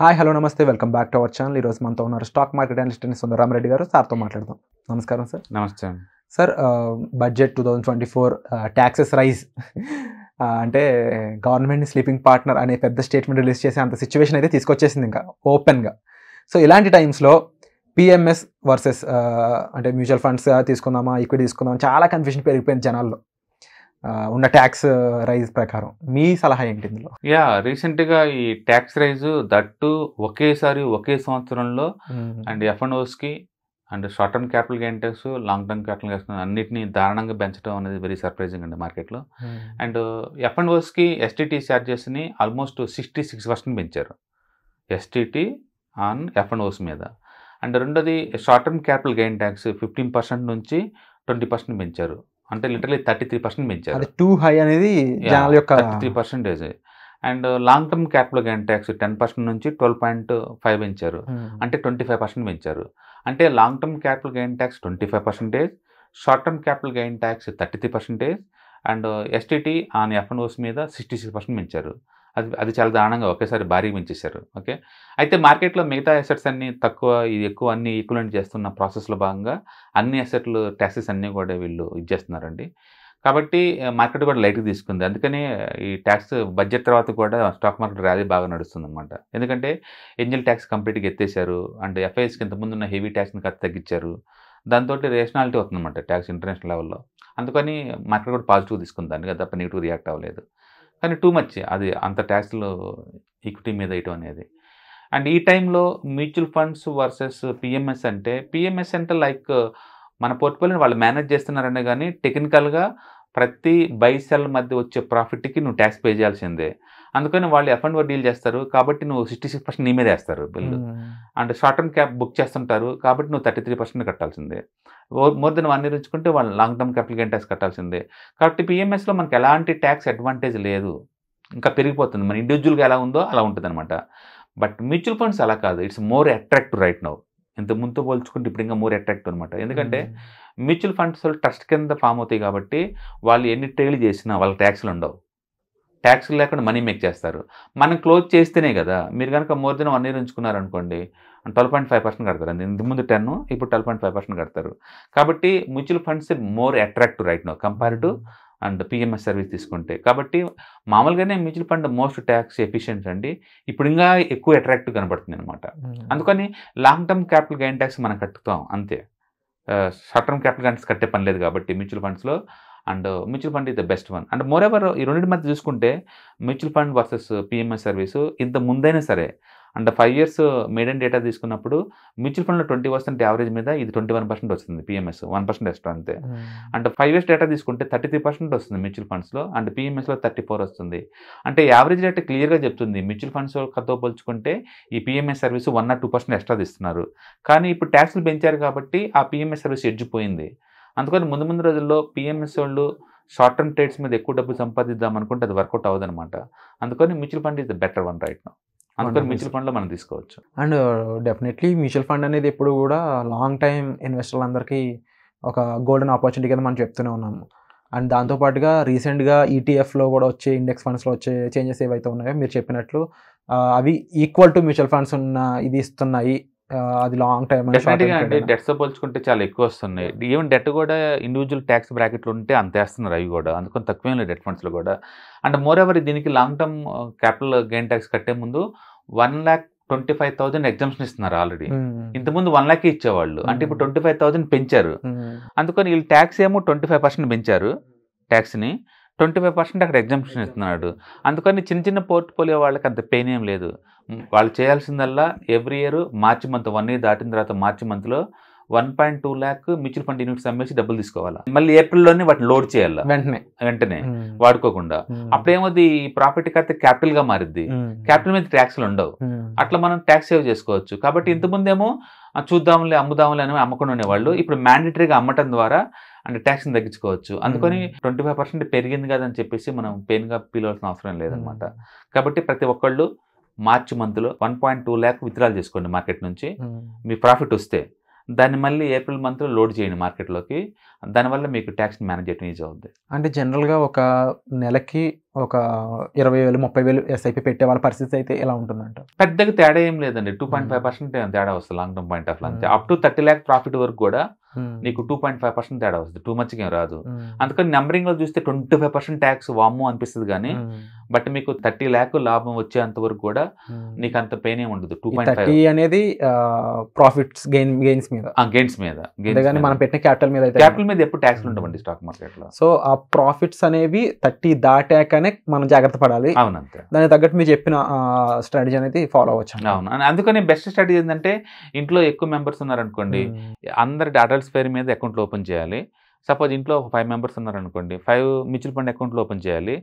Hi hello నమస్తే welcome back to our channel ఈరోజు మనతో ఉన్నారు స్టాక్ మార్కెట్ అనలిస్ట్ అని సుందరరామరెడ్డి గారు సార్తో మాట్లాడదాం నమస్కారం సార్ నమస్తే sir budget two thousand twenty four taxes rise అంటే గవర్నమెంట్ స్లీపింగ్ పార్ట్నర్ అనే పెద్ద స్టేట్మెంట్ రిలీజ్ చేసే అంత సిచ్యువేషన్ అయితే తీసుకొచ్చేసింది ఇంకా ఓపెన్గా సో ఇలాంటి టైమ్స్లో పిఎంఎస్ వర్సెస్ అంటే మ్యూచువల్ ఫండ్స్ తీసుకుందామా ఈక్విటీ తీసుకుందామా చాలా కన్ఫ్యూషన్ పెరిగిపోయింది జనాల్లో ఉన్న ట్యాక్స్ రైజ్ ప్రకారం మీ సలహా ఏంటి ఇందులో యా రీసెంట్ గా ఈ ట్యాక్స్ రైజ్ దట్టు ఒకేసారి ఒకే సంవత్సరంలో అండ్ ఎఫ్ఎన్ఓస్ కి and short term capital gain tax long term capital gains అన్నింటినీ దారుణంగా పెంచడం అనేది వెరీ సర్ప్రైజింగ్ అండి మార్కెట్లో అండ్ ఎఫ్ అండ్ ఓస్కి ఎస్టీటీ ఛార్జెస్ని ఆల్మోస్ట్ సిక్స్టీ సిక్స్ పర్సెంట్ పెంచారు STT on F and Os మీద అండ్ రెండోది short term capital gain tax fifteen percent నుంచి ట్వంటీ పర్సెంట్ పెంచారు అంటే లిటరలీ థర్టీ త్రీ పర్సెంట్ పెంచారు టూ హై అనేది యొక్క thirty three percentage and long term capital gain tax ten percent నుంచి twelve point five పెంచారు అంటే ట్వంటీ ఫైవ్ పర్సెంట్ పెంచారు అంటే long term capital gain tax twenty five percentage short term capital gain tax thirty three percentage and STT on F and Os మీద sixty six percent పెంచారు అది అది చాలా దారుణంగా ఒకేసారి భారీ పెంచేశారు ఓకే అయితే మార్కెట్లో మిగతా అసెట్స్ అన్నీ తక్కువ ఇది ఎక్కువ అన్ని ఈక్వలెంట్ చేస్తున్న ప్రాసెస్లో భాగంగా అన్ని అసెట్లు ట్యాక్సెస్ అన్నీ కూడా వీళ్ళు ఇచ్చేస్తున్నారండి కాబట్టి మార్కెట్ కూడా లైట్గా తీసుకుంది అందుకనే ఈ ట్యాక్స్ బడ్జెట్ తర్వాత కూడా స్టాక్ మార్కెట్ ర్యాలీ బాగా నడుస్తుంది అనమాట ఎందుకంటే ఎంజిల్ ట్యాక్స్ కంప్లీట్గా ఎత్తేసారు అండ్ ఎఫ్ఐఎస్కి ఇంతకుముందు ఉన్న హెవీ ట్యాక్స్ని కథ తగ్గించారు దాంతో రేషనాలిటీ అవుతుందన్నమాట ట్యాక్స్ ఇంటర్నేషనల్ లెవెల్లో అందుకని మార్కెట్ కూడా పాజిటివ్ తీసుకుంది దాన్ని తప్ప నెగిటివ్ రియాక్ట్ అవ్వలేదు కానీ టూ మచ్ అది అంత ట్యాక్స్లో ఈక్విటీ మీద ఇటు అనేది అండ్ ఈ టైంలో మ్యూచువల్ ఫండ్స్ వర్సెస్ పిఎంఎస్ అంటే పిఎంఎస్ అంటే లైక్ మన పోర్ట్ఫోలియోని వాళ్ళు మేనేజ్ చేస్తున్నారనే కానీ టెక్నికల్గా ప్రతి బై సెల్ మధ్య వచ్చే ప్రాఫిట్కి నువ్వు ట్యాక్స్ పే చేయాల్సిందే అందుకని వాళ్ళు ఎఫ్ అండ్ డీల్ చేస్తారు కాబట్టి నువ్వు సిక్స్టీ సిక్స్ పర్సెంట్ నీ మీద వేస్తారు bill and short term cab book చేస్తుంటారు కాబట్టి నువ్వు థర్టీ త్రీ పర్సెంట్ కట్టాల్సిందే మోర్ దెన్ వన్ ఇయర్ ఉంచుకుంటే వాళ్ళు long term capital gain tax కట్టాల్సిందే కాబట్టి పిఎంఎస్లో మనకి ఎలాంటి ట్యాక్స్ అడ్వాంటేజ్ లేదు ఇంకా పెరిగిపోతుంది మన ఇండివిజువల్గా ఎలా ఉందో అలా ఉంటుంది అనమాట బట్ మ్యూచువల్ ఫండ్స్ అలా కాదు it's more attractive right now ఇంత ముందు పోల్చుకుంటే ఇప్పుడు ఇంకా మోర్ అట్రాక్టివ్ అనమాట ఎందుకంటే మ్యూచువల్ ఫండ్స్ ట్రస్ట్ కింద ఫామ్ అవుతాయి కాబట్టి వాళ్ళు ఎన్ని ట్రేలు చేసినా వాళ్ళకి ట్యాక్స్లు ఉండవు ట్యాక్స్లు లేకుండా మనీ మేక్ చేస్తారు మనం క్లోజ్ చేస్తేనే కదా మీరు కనుక మోర్ దెన్ వన్ ఇయర్ ఉంచుకున్నారనుకోండి ట్వెల్వ్ పాయింట్ ఫైవ్ పర్సెంట్ కడతారు ఇంత ముందు టెన్ ఇప్పుడు ట్వెల్వ్ పాయింట్ ఫైవ్ పర్సెంట్ కడతారు కాబట్టి mutual funds more attractive right now compare to and PMS service తీసుకుంటే కాబట్టి మామూలుగానే mutual fund most tax efficient అండి ఇప్పుడు ఇంకా ఎక్కువ అట్రాక్టివ్ కనబడుతుంది అనమాట hmm. అందుకని long term capital gain tax మనం కట్టుతాం అంతే షార్ట్ టర్మ్ క్యాపిటల్ గైన్స్ కట్టే పని లేదు కాబట్టి మ్యూచువల్ ఫండ్స్లో అండ్ మ్యూచువల్ ఫండ్ ఇది the best one and moreover ఈ రెండింటి మధ్య చూసుకుంటే mutual fund versus PMS service ఇంత ముందైనా సరే అంటే ఫైవ్ ఇయర్స్ మేడన్ డేటా తీసుకున్నప్పుడు మ్యూచువల్ ఫండ్లో ట్వంటీ పర్సెంట్ యావరేజ్ మీద ఇది ట్వంటీ వన్ పర్సెంట్ వస్తుంది పిఎంఎస్ వన్ పర్సెంట్ ఎక్స్ట్రా అంతే hmm. అంటే ఫైవ్ ఇయర్స్ డేటా తీసుకుంటే థర్టీ త్రీ పర్సెంట్ వస్తుంది మ్యూచువల్ ఫండ్స్లో అండ్ పిఎంఎస్లో థర్టీ ఫోర్ వస్తుంది అంటే యావరేజ్ డేటా క్లియర్గా చెప్తుంది మ్యూచువల్ ఫండ్స్ కతో పోల్చుకుంటే ఈ PMS service one or two percent extra తీస్తున్నారు కానీ ఇప్పుడు ట్యాక్స్లు పెంచారు కాబట్టి ఆ పిఎంఎస్ సర్వీస్ ఎడ్జిపోయింది అందుకని ముందు ముందు రోజుల్లో పిఎంఎస్ వాళ్ళు షార్ట్ టర్మ్ ట్రేడ్స్ మీద ఎక్కువ డబ్బు సంపాదిద్దాం అనుకుంటే అది వర్కౌట్ అవ్వదు అనమాట అందుకని mutual fund is the better one right now అందుకని మ్యూచువల్ ఫండ్లో మనం తీసుకోవచ్చు అండ్ డెఫినెట్లీ మ్యూచువల్ ఫండ్ అనేది ఎప్పుడు కూడా లాంగ్ టైం ఇన్వెస్టర్లందరికీ ఒక గోల్డెన్ ఆపర్చునిటీ కింద మనం చెప్తూనే ఉన్నాము అండ్ దాంతోపాటుగా రీసెంట్గా ఈటీఎఫ్లో e కూడా వచ్చే ఇండెక్స్ ఫండ్స్లో వచ్చే చేంజెస్ ఏవైతే ఉన్నాయో మీరు చెప్పినట్లు uh, అవి ఈక్వల్ టు మ్యూచువల్ ఫండ్స్ ఉన్న ఇది ఇస్తున్నాయి అది లాంగ్ టైం డెట్స్ పోల్చుకుంటే చాలా ఎక్కువ వస్తున్నాయి ఈవెన్ డెట్ కూడా ఇండివిజువల్ ట్యాక్స్ బ్రాకెట్లు ఉంటే అంత వేస్తున్నారు అవి కూడా అందుకని తక్కువే లేదు డెట్ ఫండ్స్లో కూడా అండ్ మోర్ ఎవర్ దీనికి long term capital gain tax కట్టే ముందు one lakh twenty five thousand exemption ఇస్తున్నారు ఆల్రెడీ ఇంతకుముందు వన్ ల్యాక్ ఇచ్చేవాళ్ళు అంటే hmm. ఇప్పుడు ట్వంటీ ఫైవ్ థౌసండ్ పెంచారు hmm. అందుకని వీళ్ళు ట్యాక్స్ ఏమో ట్వంటీ ఫైవ్ పర్సెంట్ పెంచారు ట్యాక్స్ని ట్వంటీ ఫైవ్ పర్సెంట్ అక్కడ ఎగ్జామ్షన్ ఇస్తున్నాడు అందుకని చిన్న చిన్న పోర్ట్ఫోలియో వాళ్ళకి అంత పెయిన్ ఏం లేదు వాళ్ళు చేయాల్సిందల్లా every year March month one year దాటిన తర్వాత మార్చి మంత్లో one point two lakh mutual fund units అమ్మేసి డబ్బులు తీసుకోవాలా మళ్ళీ ఏప్రిల్లోనే వాటిని లోడ్ చేయాలి వెంటనే వెంటనే వాడుకోకుండా అప్పుడేమోది ప్రాపర్టీ కత్తి క్యాపిటల్ గా మారిద్ది క్యాపిటల్ మీద ట్యాక్స్లు ఉండవు అట్లా మనం ట్యాక్స్ సేవ్ చేసుకోవచ్చు కాబట్టి ఇంతకుముందేమో చూద్దాంలే అమ్ముదాంలే అని అమ్మకుండా ఉండేవాళ్ళు ఇప్పుడు మ్యాండేటరీగా అమ్మటం ద్వారా అంటే ట్యాక్స్ని తగ్గించుకోవచ్చు అందుకని ట్వంటీ ఫైవ్ పర్సెంట్ పెరిగింది అని చెప్పేసి మనం పెయిన్గా పీలవలసిన అవసరం లేదనమాట కాబట్టి ప్రతి ఒక్కళ్ళు మార్చి మంత్లో one point two lakh withdrawal చేసుకోండి మార్కెట్ నుంచి మీ ప్రాఫిట్ వస్తే దాన్ని మళ్ళీ ఏప్రిల్ లో లోడ్ చేయండి మార్కెట్లోకి దానివల్ల మీకు ట్యాక్స్ మేనేజ్ చేయడం ఈజీ అవుతుంది అంటే జనరల్గా ఒక నెలకి ఒక ఇరవై వేలు ముప్పై వేలు ఎస్ఐపి పెట్టే వాళ్ళ పరిస్థితి అయితే ఎలా ఉంటుందంట పెద్దగా తేడా ఏం లేదండి టూ పాయింట్ ఫైవ్ పర్సెంట్ తేడా వస్తుంది లాంగ్ టర్మ్ పాయింట్ ఆఫ్ అంతే up to thirty lakh profit వరకు కూడా Hmm. నీకు టూ పాయింట్ ఫైవ్ పర్సెంట్ తేడా వస్తుంది టూ మచ్కి ఏం రాదు hmm. అందుకని నెంబరింగ్ లో చూస్తే ట్వంటీ ఫైవ్ పర్సెంట్ ట్యాక్స్ వామ్ అనిపిస్తుంది కానీ hmm. బట్ మీకు థర్టీ ల్యాక్ లాభం వచ్చేంత వరకు కూడా hmm. నీకు అంత పెయిన్ ఏమి ఉండదు టూ పాయింట్ ఫైవ్ అనేది ప్రాఫిట్స్ గెయిన్ గెయిన్స్ మీద గెయిన్స్ మీద కానీ మనం పెట్టిన క్యాపిటల్ మీద క్యాపిటల్ మీద ఎప్పుడు ట్యాక్స్ hmm. ఉండవండి స్టాక్ మార్కెట్ లో సో ఆ ప్రాఫిట్స్ అనేవి థర్టీ దాటాకనే మనం జాగ్రత్త పడాలి అవునంతే దానికి తగ్గట్టు మీరు చెప్పిన స్ట్రాటజీ అనేది ఫాలో అవ్వచ్చు అవును అందుకని బెస్ట్ స్ట్రాటజీ ఏంటంటే ఇంట్లో ఎక్కువ మెంబర్స్ ఉన్నారనుకోండి hmm. అందరి అడల్ట్స్ పేరు మీద అకౌంట్లు ఓపెన్ చేయాలి సపోజ్ ఇంట్లో ఒక ఫైవ్ మెంబర్స్ ఉన్నారనుకోండి ఫైవ్ మ్యూచువల్ ఫండ్ అకౌంట్లు ఓపెన్ చేయాలి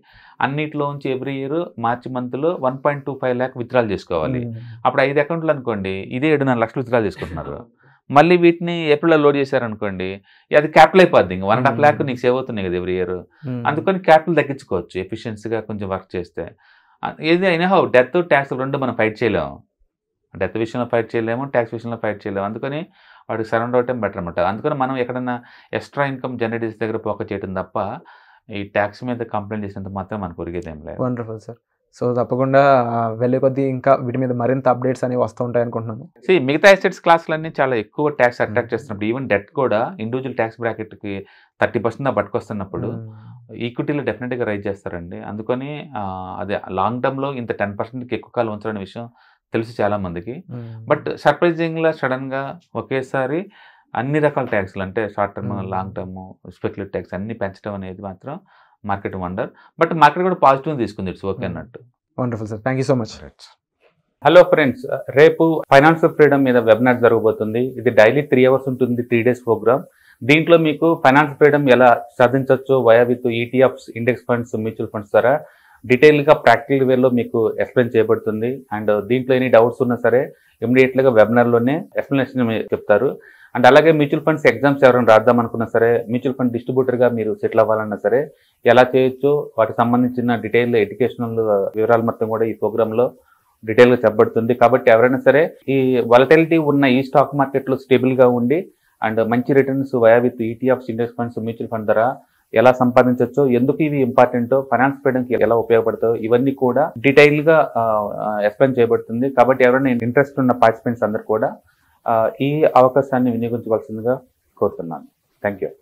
అన్నిటిలోంచి ఎవ్రీ ఇయర్ మార్చి మంత్లో one point two five lakh withdrawal చేసుకోవాలి hmm. అప్పుడు ఐదు అకౌంట్లు అనుకోండి ఇదే ఏడు నాలుగు లక్షలు విత్డ్రాల్ చేసుకుంటున్నారు మళ్ళీ వీటిని ఏప్రిల్లో లోడ్ చేశారనుకోండి అది క్యాపిటల్ అయిపోద్ది ఇంకా one and half lakh hmm. నీకు సేవ్ అవుతున్నాయి కదా ఎవ్రీ ఇయర్ hmm. అందుకని క్యాపిటల్ తగ్గించుకోవచ్చు ఎఫిషియన్సీగా కొంచెం వర్క్ చేస్తే ఏది అయినా హౌ డెత్ ట్యాక్స్ రెండు మనం ఫైట్ చేయలేము డెత్ విషయంలో ఫైట్ చేయలేము ట్యాక్స్ విషయంలో ఫైట్ చేయలేము అందుకని వాడికి సరౌండ్ అవటం బెటర్ అనమాట అందుకని మనం ఎక్కడైనా ఎక్స్ట్రా ఇన్కమ్ జనరేట్ చేసే దగ్గర పోక చేయడం తప్ప ఈ ట్యాక్స్ మీద కంప్లైంట్ చేసినంత మాత్రం మనకు ఒరిగేదేం లేదు వండర్ఫుల్ సార్ సో తప్పకుండా వెళ్ళే కొద్దీ ఇంకా వీటి మీద మరింత అప్డేట్స్ అనేవి వస్తూ ఉంటాయి అనుకుంటున్నాను సో మిగతా ఎస్టేట్స్ క్లాసులన్నీ చాలా ఎక్కువ ట్యాక్స్ అట్రాక్ట్ చేస్తున్నప్పుడు ఈవెన్ డెట్ కూడా ఇండివిజువల్ ట్యాక్స్ బ్రాకెట్కి థర్టీ పర్సెంట్ పట్టుకొస్తున్నప్పుడు ఈక్విటీలో డెఫినెట్గా రైజ్ చేస్తారండి అందుకని అదే లాంగ్ టర్మ్లో ఇంత టెన్ పర్సెంట్కి ఎక్కువ కాలం ఉంచాలనే విషయం తెలుసు చాలా మందికి బట్ సడన్ సడన్గా ఒకేసారి అన్ని రకాల ట్యాక్స్లు అంటే షార్ట్ టర్మ్ లాంగ్ టర్మ్ స్పెక్యులర్ ట్యాక్స్ అన్ని పెంచడం అనేది మాత్రం మార్కెట్ వండర్ బట్ మార్కెట్ కూడా పాజిటివ్ తీసుకుంది ఇట్స్ ఓకే అన్నట్టు wonderful sir thank so much hello friends రేపు ఫైనాన్షియల్ ఫ్రీడమ్ మీద వెబినార్ జరగబోతుంది ఇది డైలీ త్రీ అవర్స్ ఉంటుంది త్రీ డేస్ ప్రోగ్రామ్ దీంట్లో మీకు ఫైనాన్స్ ఫ్రీడమ్ ఎలా సాధించవచ్చు via with ETFs index funds mutual funds ద్వారా డీటెయిల్గా ప్రాక్టికల్ వేలో మీకు ఎక్స్ప్లెయిన్ చేయబడుతుంది అండ్ దీంట్లో ఎన్ని డౌట్స్ ఉన్నా సరే ఇమీడియట్గా వెబినార్లోనే ఎక్స్ప్లెనేషన్ చెప్తారు అండ్ అలాగే మ్యూచువల్ ఫండ్స్ ఎగ్జామ్స్ ఎవరైనా రాద్దాం అనుకున్నా సరే మ్యూచువల్ ఫండ్ డిస్ట్రిబ్యూటర్గా మీరు సెటిల్ అవ్వాలన్నా సరే ఎలా చేయొచ్చు వాటికి సంబంధించిన డీటెయిల్ ఎడ్యుకేషనల్ వివరాలు మొత్తం కూడా ఈ ప్రోగ్రాంలో డీటెయిల్గా చెప్పబడుతుంది కాబట్టి ఎవరైనా సరే ఈ వలటిలిటీ ఉన్న ఈ స్టాక్ మార్కెట్లో స్టేబుల్గా ఉండి అండ్ మంచి returns via with ETFs index funds mutual fund ద్వారా ఎలా సంపాదించవచ్చో ఎందుకు ఇవి ఇంపార్టెంట్ ఫైనాన్స్ చేయడానికి ఎలా ఉపయోగపడతాయో ఇవన్నీ కూడా గా ఎక్స్ప్లెయిన్ చేయబడుతుంది కాబట్టి ఎవరైనా ఇంట్రెస్ట్ ఉన్న పార్టిసిపెంట్స్ అందరు కూడా ఈ అవకాశాన్ని వినియోగించవలసిందిగా కోరుతున్నాను థ్యాంక్